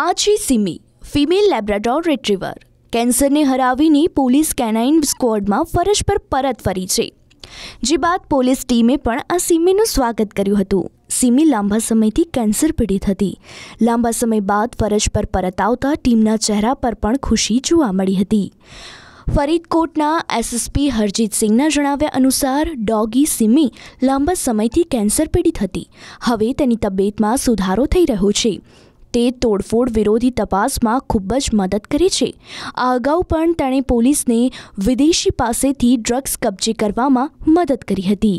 આ છે Simi female labrador retriever કેન્સરને હરાવીને પોલીસ કેનાઇન સ્ક્વોડમાં ફરજ પર પરત ફરી છે જે બાદ પોલીસ ટીમે પણ આ સિમીનું સ્વાગત કર્યું હતું સિમી લાંબા સમયથી કેન્સર પીડિત હતી લાંબા સમય બાદ ફરજ પર પરત આવતા ટીમના ચહેરા પર પણ ખુશી જોવા મળી હતી ફરીદકોટના એસએસપી હરજીતસિંહના જણાવ્યા અનુસાર ડોગી સિમી લાંબા સમયથી કેન્સર પીડિત હતી હવે તેની તબિયતમાં સુધારો થઈ રહ્યો છે તે તોડફોડ વિરોધી તપાસમાં ખૂબ જ મદદ કરે છે આ અગાઉ પણ તેણે પોલીસને વિદેશી પાસેથી ડ્રગ્સ કબજે કરવામાં મદદ કરી હતી